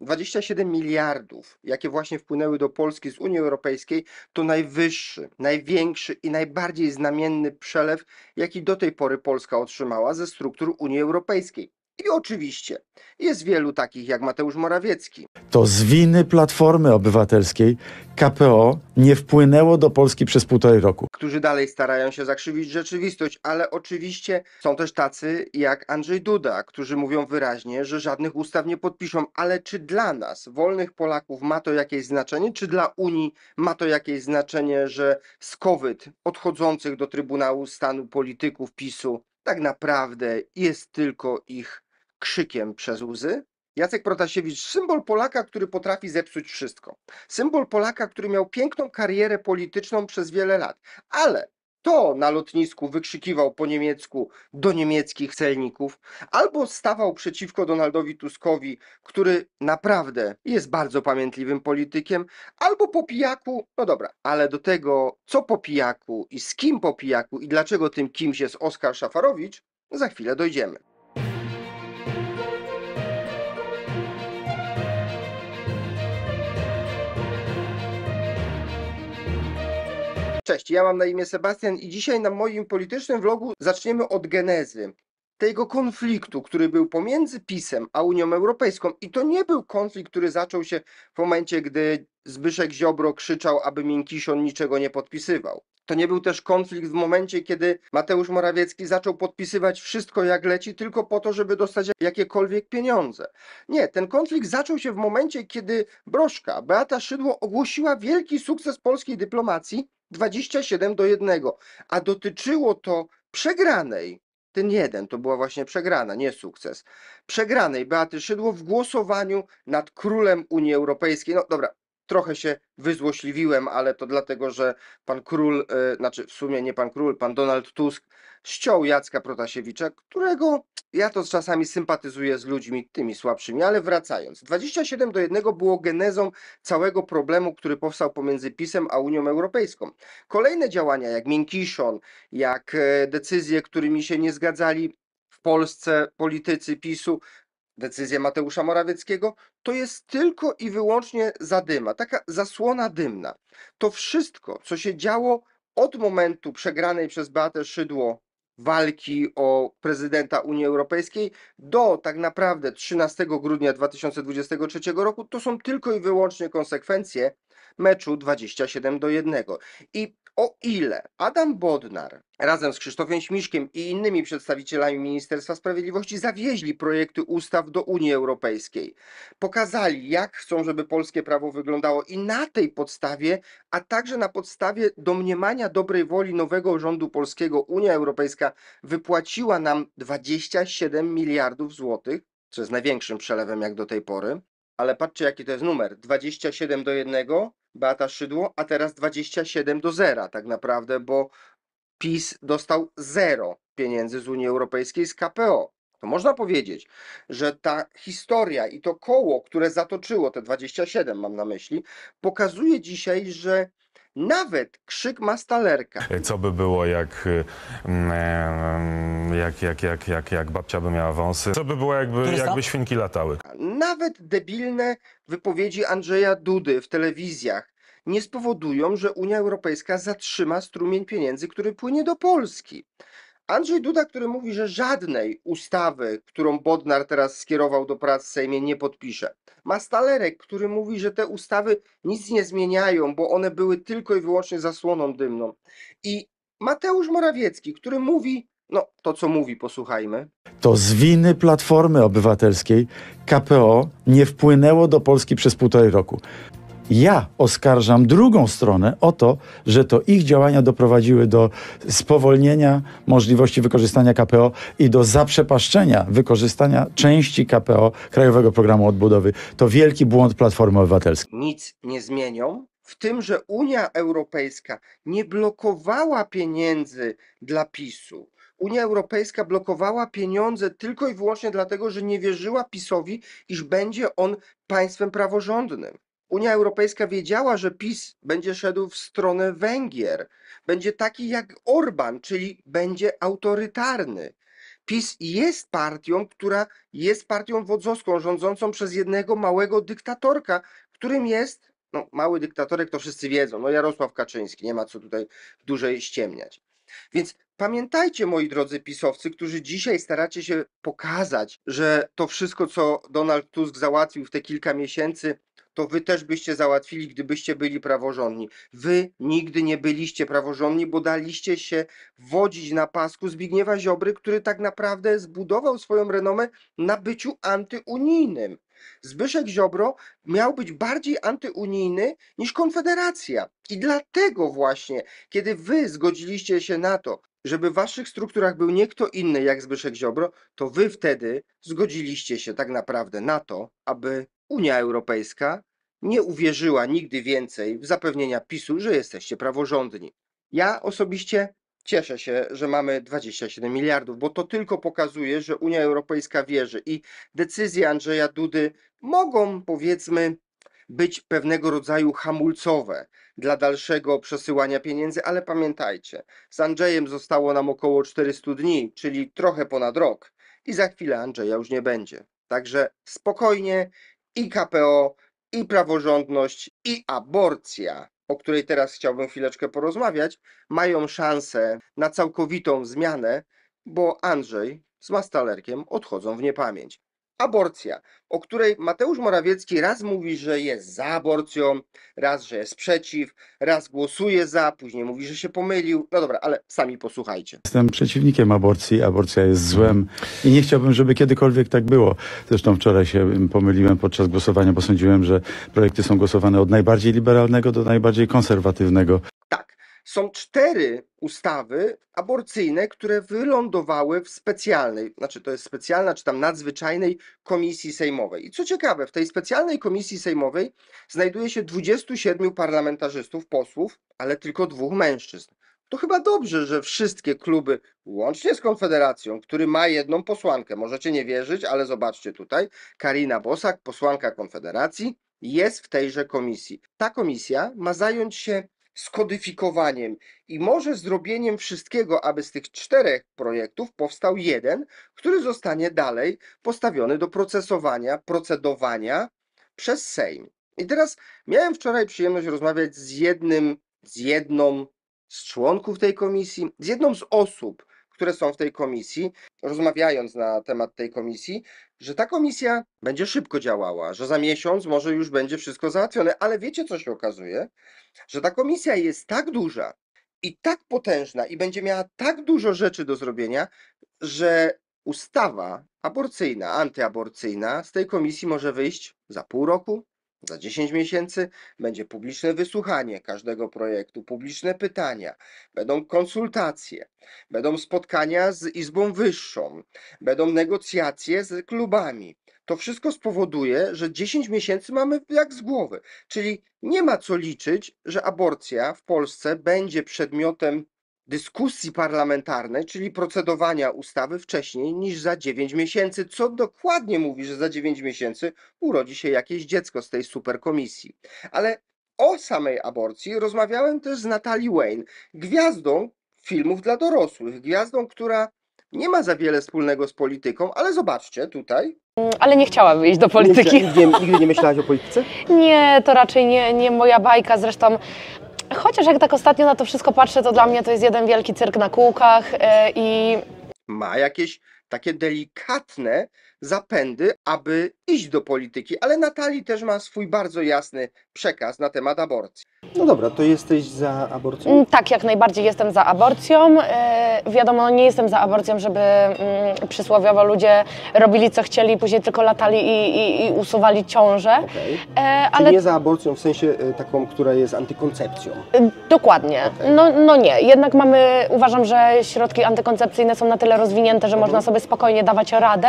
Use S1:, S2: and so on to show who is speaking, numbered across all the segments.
S1: 27 miliardów, jakie właśnie wpłynęły do Polski z Unii Europejskiej, to najwyższy, największy i najbardziej znamienny przelew, jaki do tej pory Polska otrzymała ze struktur Unii Europejskiej. I oczywiście jest wielu takich jak Mateusz Morawiecki.
S2: To z winy Platformy Obywatelskiej KPO nie wpłynęło do Polski przez półtorej roku.
S1: Którzy dalej starają się zakrzywić rzeczywistość, ale oczywiście są też tacy jak Andrzej Duda, którzy mówią wyraźnie, że żadnych ustaw nie podpiszą. Ale czy dla nas, wolnych Polaków, ma to jakieś znaczenie? Czy dla Unii ma to jakieś znaczenie, że z COVID odchodzących do Trybunału Stanu polityków PiSu tak naprawdę jest tylko ich krzykiem przez łzy. Jacek Protasiewicz, symbol Polaka, który potrafi zepsuć wszystko. Symbol Polaka, który miał piękną karierę polityczną przez wiele lat, ale to na lotnisku wykrzykiwał po niemiecku do niemieckich celników, albo stawał przeciwko Donaldowi Tuskowi, który naprawdę jest bardzo pamiętliwym politykiem, albo po pijaku, no dobra, ale do tego, co po pijaku i z kim po pijaku i dlaczego tym kimś jest Oskar Szafarowicz, za chwilę dojdziemy. Cześć, ja mam na imię Sebastian i dzisiaj na moim politycznym vlogu zaczniemy od genezy tego konfliktu, który był pomiędzy PiSem a Unią Europejską. I to nie był konflikt, który zaczął się w momencie, gdy Zbyszek Ziobro krzyczał, aby Miękiszon niczego nie podpisywał. To nie był też konflikt w momencie, kiedy Mateusz Morawiecki zaczął podpisywać wszystko jak leci, tylko po to, żeby dostać jakiekolwiek pieniądze. Nie, ten konflikt zaczął się w momencie, kiedy Broszka, Beata Szydło ogłosiła wielki sukces polskiej dyplomacji 27 do 1, a dotyczyło to przegranej. Ten jeden to była właśnie przegrana, nie sukces. Przegranej Beaty Szydło w głosowaniu nad królem Unii Europejskiej. No dobra, trochę się wyzłośliwiłem, ale to dlatego, że pan król, e, znaczy w sumie nie pan król, pan Donald Tusk ściął Jacka Protasiewicza, którego ja to czasami sympatyzuję z ludźmi tymi słabszymi, ale wracając. 27 do 1 było genezą całego problemu, który powstał pomiędzy PiSem a Unią Europejską. Kolejne działania, jak Miękiszon, jak e, decyzje, którymi się nie zgadzali w Polsce politycy PiSu decyzję Mateusza Morawieckiego, to jest tylko i wyłącznie zadyma, taka zasłona dymna. To wszystko, co się działo od momentu przegranej przez Beatę Szydło walki o prezydenta Unii Europejskiej do tak naprawdę 13 grudnia 2023 roku, to są tylko i wyłącznie konsekwencje meczu 27 do 1. I o ile Adam Bodnar razem z Krzysztofem Śmiszkiem i innymi przedstawicielami Ministerstwa Sprawiedliwości zawieźli projekty ustaw do Unii Europejskiej. Pokazali, jak chcą, żeby polskie prawo wyglądało i na tej podstawie, a także na podstawie domniemania dobrej woli nowego rządu polskiego Unia Europejska wypłaciła nam 27 miliardów złotych, co jest największym przelewem jak do tej pory. Ale patrzcie, jaki to jest numer. 27 do 1, Beata Szydło, a teraz 27 do 0 tak naprawdę, bo PiS dostał 0 pieniędzy z Unii Europejskiej z KPO. To można powiedzieć, że ta historia i to koło, które zatoczyło te 27, mam na myśli, pokazuje dzisiaj, że nawet krzyk ma stalerka.
S2: E, co by było, jak, y, mm, e, mm, jak, jak, jak, jak, jak babcia by miała wąsy? Co by było, jakby, jakby świnki latały?
S1: Nawet debilne wypowiedzi Andrzeja Dudy w telewizjach nie spowodują, że Unia Europejska zatrzyma strumień pieniędzy, który płynie do Polski. Andrzej Duda, który mówi, że żadnej ustawy, którą Bodnar teraz skierował do prac w Sejmie, nie podpisze. Ma Stalerek, który mówi, że te ustawy nic nie zmieniają, bo one były tylko i wyłącznie zasłoną dymną. I Mateusz Morawiecki, który mówi, no to co mówi, posłuchajmy.
S2: To z winy Platformy Obywatelskiej KPO nie wpłynęło do Polski przez półtorej roku ja oskarżam drugą stronę o to, że to ich działania doprowadziły do spowolnienia możliwości wykorzystania KPO i do zaprzepaszczenia wykorzystania części KPO Krajowego Programu Odbudowy. To wielki błąd Platformy Obywatelskiej.
S1: Nic nie zmienią. W tym, że Unia Europejska nie blokowała pieniędzy dla PiSu. Unia Europejska blokowała pieniądze tylko i wyłącznie dlatego, że nie wierzyła PiSowi, iż będzie on państwem praworządnym. Unia Europejska wiedziała, że PiS będzie szedł w stronę Węgier, będzie taki jak Orban, czyli będzie autorytarny. PiS jest partią, która jest partią wodzowską, rządzącą przez jednego małego dyktatorka, którym jest, no mały dyktatorek to wszyscy wiedzą, no Jarosław Kaczyński, nie ma co tutaj dłużej ściemniać. Więc pamiętajcie, moi drodzy pisowcy, którzy dzisiaj staracie się pokazać, że to wszystko, co Donald Tusk załatwił w te kilka miesięcy, to wy też byście załatwili, gdybyście byli praworządni. Wy nigdy nie byliście praworządni, bo daliście się wodzić na pasku Zbigniewa Ziobry, który tak naprawdę zbudował swoją renomę na byciu antyunijnym. Zbyszek Ziobro miał być bardziej antyunijny niż Konfederacja. I dlatego właśnie, kiedy wy zgodziliście się na to, żeby w waszych strukturach był nie kto inny jak Zbyszek Ziobro, to wy wtedy zgodziliście się tak naprawdę na to, aby Unia Europejska nie uwierzyła nigdy więcej w zapewnienia PiSu, że jesteście praworządni. Ja osobiście cieszę się, że mamy 27 miliardów, bo to tylko pokazuje, że Unia Europejska wierzy i decyzje Andrzeja Dudy mogą, powiedzmy, być pewnego rodzaju hamulcowe dla dalszego przesyłania pieniędzy, ale pamiętajcie, z Andrzejem zostało nam około 400 dni, czyli trochę ponad rok i za chwilę Andrzeja już nie będzie. Także spokojnie, i KPO, i praworządność, i aborcja, o której teraz chciałbym chwileczkę porozmawiać, mają szansę na całkowitą zmianę, bo Andrzej z Mastalerkiem odchodzą w niepamięć aborcja, o której Mateusz Morawiecki raz mówi, że jest za aborcją, raz, że jest przeciw, raz głosuje za, później mówi, że się pomylił. No dobra, ale sami posłuchajcie.
S2: Jestem przeciwnikiem aborcji, aborcja jest złem i nie chciałbym, żeby kiedykolwiek tak było. Zresztą wczoraj się pomyliłem podczas głosowania, bo sądziłem, że projekty są głosowane od najbardziej liberalnego do najbardziej konserwatywnego.
S1: Są cztery ustawy aborcyjne, które wylądowały w specjalnej, znaczy to jest specjalna czy tam nadzwyczajnej komisji sejmowej. I co ciekawe, w tej specjalnej komisji sejmowej znajduje się 27 parlamentarzystów, posłów, ale tylko dwóch mężczyzn. To chyba dobrze, że wszystkie kluby, łącznie z Konfederacją, który ma jedną posłankę, możecie nie wierzyć, ale zobaczcie tutaj, Karina Bosak, posłanka Konfederacji, jest w tejże komisji. Ta komisja ma zająć się skodyfikowaniem i może zrobieniem wszystkiego, aby z tych czterech projektów powstał jeden, który zostanie dalej postawiony do procesowania, procedowania przez Sejm. I teraz miałem wczoraj przyjemność rozmawiać z jednym, z jedną z członków tej komisji, z jedną z osób, które są w tej komisji, rozmawiając na temat tej komisji, że ta komisja będzie szybko działała, że za miesiąc może już będzie wszystko załatwione, ale wiecie co się okazuje? Że ta komisja jest tak duża i tak potężna i będzie miała tak dużo rzeczy do zrobienia, że ustawa aborcyjna, antyaborcyjna z tej komisji może wyjść za pół roku, za 10 miesięcy będzie publiczne wysłuchanie każdego projektu, publiczne pytania, będą konsultacje, będą spotkania z Izbą Wyższą, będą negocjacje z klubami. To wszystko spowoduje, że 10 miesięcy mamy jak z głowy. Czyli nie ma co liczyć, że aborcja w Polsce będzie przedmiotem dyskusji parlamentarnej, czyli procedowania ustawy wcześniej niż za 9 miesięcy, co dokładnie mówi, że za 9 miesięcy urodzi się jakieś dziecko z tej superkomisji. Ale o samej aborcji rozmawiałem też z Natalie Wayne, gwiazdą filmów dla dorosłych, gwiazdą, która nie ma za wiele wspólnego z polityką, ale zobaczcie tutaj.
S2: Mm, ale nie chciałabym iść do polityki. Nigdy, nigdy, nigdy nie myślałaś o polityce? Nie, to raczej nie, nie moja bajka. Zresztą Chociaż jak tak ostatnio na to wszystko patrzę, to dla mnie to jest jeden wielki cyrk na kółkach e, i...
S1: Ma jakieś takie delikatne zapędy, aby iść do polityki, ale Natalii też ma swój bardzo jasny przekaz na temat aborcji. No dobra, to jesteś za aborcją? Mm,
S2: tak, jak najbardziej jestem za aborcją. E, wiadomo, no nie jestem za aborcją, żeby yy, przysłowiowo ludzie robili co chcieli później tylko latali i, i, i usuwali ciążę.
S1: Okay. E, ale... nie za aborcją w sensie e, taką, która jest antykoncepcją?
S2: dokładnie. Okay. No, no nie, jednak mamy, uważam, że środki antykoncepcyjne są na tyle rozwinięte, że mhm. można sobie spokojnie dawać radę.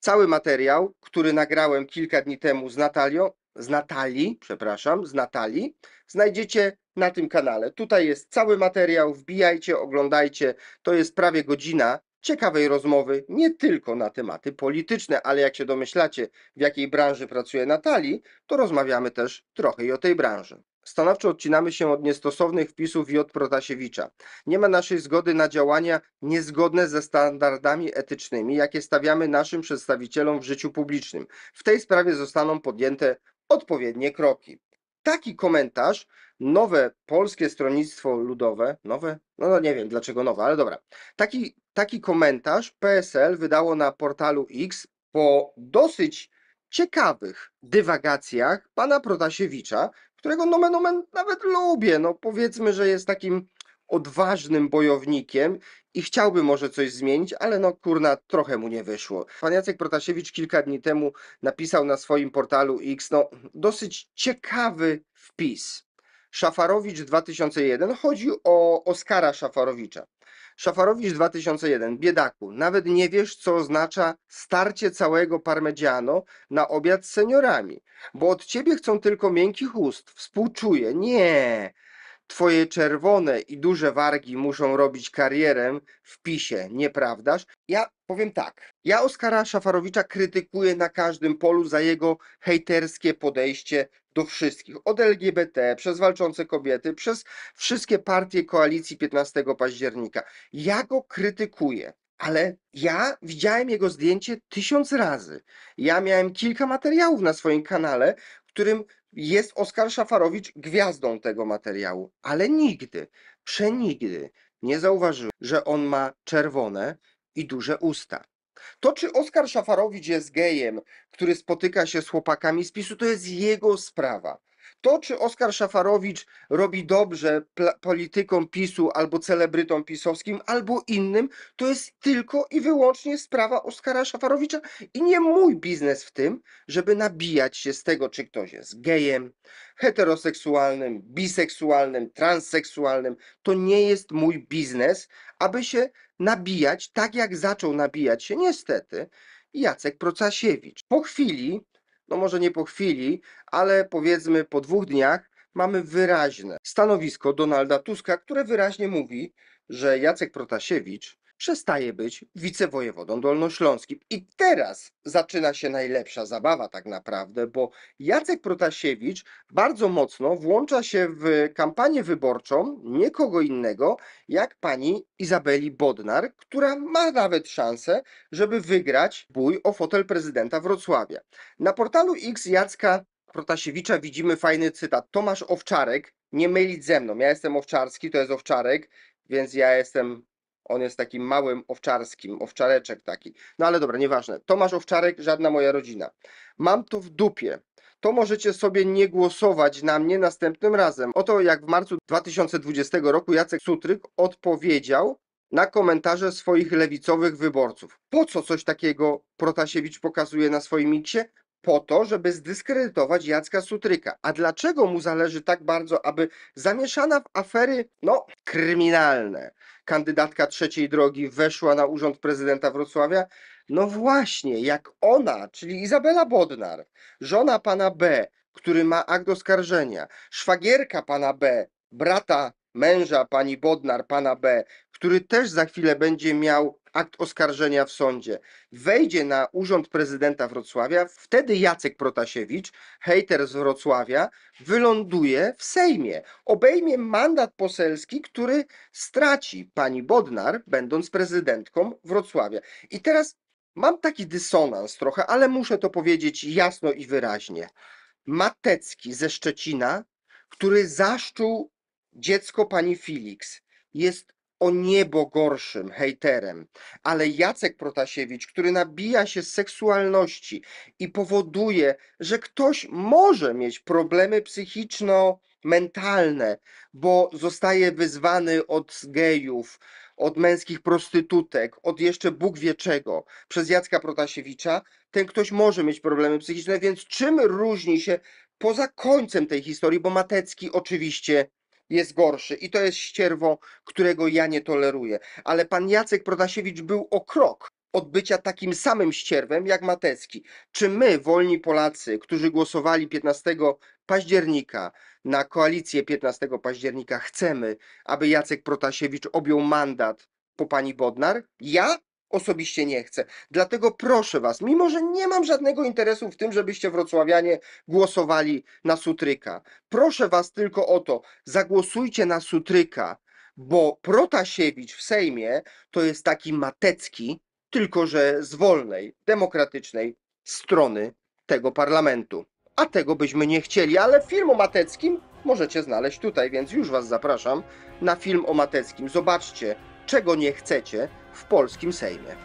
S2: Cały
S1: materiał, który na nagrałem kilka dni temu z Natalią, z Natalii, przepraszam, z Natalii, znajdziecie na tym kanale. Tutaj jest cały materiał, wbijajcie, oglądajcie. To jest prawie godzina ciekawej rozmowy, nie tylko na tematy polityczne, ale jak się domyślacie, w jakiej branży pracuje Natalii, to rozmawiamy też trochę i o tej branży. Stanowczo odcinamy się od niestosownych wpisów i od Protasiewicza. Nie ma naszej zgody na działania niezgodne ze standardami etycznymi, jakie stawiamy naszym przedstawicielom w życiu publicznym. W tej sprawie zostaną podjęte odpowiednie kroki. Taki komentarz nowe polskie stronnictwo ludowe, nowe, no, no nie wiem dlaczego nowe, ale dobra. Taki, taki komentarz PSL wydało na portalu X po dosyć ciekawych dywagacjach pana Protasiewicza, którego nomen nomen nawet lubię. No powiedzmy, że jest takim odważnym bojownikiem i chciałby może coś zmienić, ale no kurna, trochę mu nie wyszło. Pan Jacek Protasiewicz kilka dni temu napisał na swoim portalu X no, dosyć ciekawy wpis. Szafarowicz 2001, chodzi o Oskara Szafarowicza. Szafarowicz 2001. Biedaku, nawet nie wiesz, co oznacza starcie całego parmegiano na obiad z seniorami, bo od ciebie chcą tylko miękkich ust. Współczuję. Nie, Twoje czerwone i duże wargi muszą robić karierę w PiSie, nieprawdaż? Ja powiem tak. Ja Oskara Szafarowicza krytykuję na każdym polu za jego hejterskie podejście do wszystkich. Od LGBT, przez walczące kobiety, przez wszystkie partie koalicji 15 października. Ja go krytykuję ale ja widziałem jego zdjęcie tysiąc razy. Ja miałem kilka materiałów na swoim kanale, w którym jest Oskar Szafarowicz gwiazdą tego materiału, ale nigdy, przenigdy nie zauważył, że on ma czerwone i duże usta. To, czy Oskar Szafarowicz jest gejem, który spotyka się z chłopakami z PiSu, to jest jego sprawa to, czy Oskar Szafarowicz robi dobrze politykom PiSu albo celebrytom pisowskim, albo innym, to jest tylko i wyłącznie sprawa Oskara Szafarowicza i nie mój biznes w tym, żeby nabijać się z tego, czy ktoś jest gejem, heteroseksualnym, biseksualnym, transseksualnym. To nie jest mój biznes, aby się nabijać tak, jak zaczął nabijać się niestety Jacek Procasiewicz. Po chwili no może nie po chwili, ale powiedzmy po dwóch dniach mamy wyraźne stanowisko Donalda Tuska, które wyraźnie mówi, że Jacek Protasiewicz przestaje być wicewojewodą dolnośląskim. I teraz zaczyna się najlepsza zabawa tak naprawdę, bo Jacek Protasiewicz bardzo mocno włącza się w kampanię wyborczą nikogo innego, jak pani Izabeli Bodnar, która ma nawet szansę, żeby wygrać bój o fotel prezydenta Wrocławia. Na portalu X Jacka Protasiewicza widzimy fajny cytat. Tomasz Owczarek, nie mylić ze mną. Ja jestem Owczarski, to jest Owczarek, więc ja jestem on jest takim małym owczarskim, owczareczek taki. No ale dobra, nieważne. Tomasz Owczarek, żadna moja rodzina. Mam to w dupie. To możecie sobie nie głosować na mnie następnym razem. Oto jak w marcu 2020 roku Jacek Sutryk odpowiedział na komentarze swoich lewicowych wyborców. Po co coś takiego Protasiewicz pokazuje na swoim miksie? po to, żeby zdyskredytować Jacka Sutryka. A dlaczego mu zależy tak bardzo, aby zamieszana w afery, no, kryminalne, kandydatka trzeciej drogi weszła na urząd prezydenta Wrocławia? No właśnie, jak ona, czyli Izabela Bodnar, żona pana B, który ma akt oskarżenia, szwagierka pana B, brata męża pani Bodnar, pana B, który też za chwilę będzie miał akt oskarżenia w sądzie, wejdzie na urząd prezydenta Wrocławia, wtedy Jacek Protasiewicz, hejter z Wrocławia, wyląduje w Sejmie. Obejmie mandat poselski, który straci pani Bodnar, będąc prezydentką Wrocławia. I teraz mam taki dysonans trochę, ale muszę to powiedzieć jasno i wyraźnie. Matecki ze Szczecina, który zaszczuł dziecko pani Felix jest o niebo gorszym hejterem, ale Jacek Protasiewicz, który nabija się z seksualności i powoduje, że ktoś może mieć problemy psychiczno-mentalne, bo zostaje wyzwany od gejów, od męskich prostytutek, od jeszcze Bóg wie czego, przez Jacka Protasiewicza, ten ktoś może mieć problemy psychiczne, więc czym różni się poza końcem tej historii, bo Matecki oczywiście jest gorszy i to jest ścierwo, którego ja nie toleruję. Ale pan Jacek Protasiewicz był o krok od bycia takim samym ścierwem jak Matecki. Czy my, wolni Polacy, którzy głosowali 15 października na koalicję 15 października, chcemy, aby Jacek Protasiewicz objął mandat po pani Bodnar? Ja osobiście nie chcę. Dlatego proszę Was, mimo że nie mam żadnego interesu w tym, żebyście wrocławianie głosowali na Sutryka, proszę Was tylko o to, zagłosujcie na Sutryka, bo Protasiewicz w Sejmie to jest taki matecki, tylko że z wolnej, demokratycznej strony tego parlamentu. A tego byśmy nie chcieli, ale film o Mateckim możecie znaleźć tutaj, więc już Was zapraszam na film o Mateckim. Zobaczcie, czego nie chcecie w polskim Sejmie.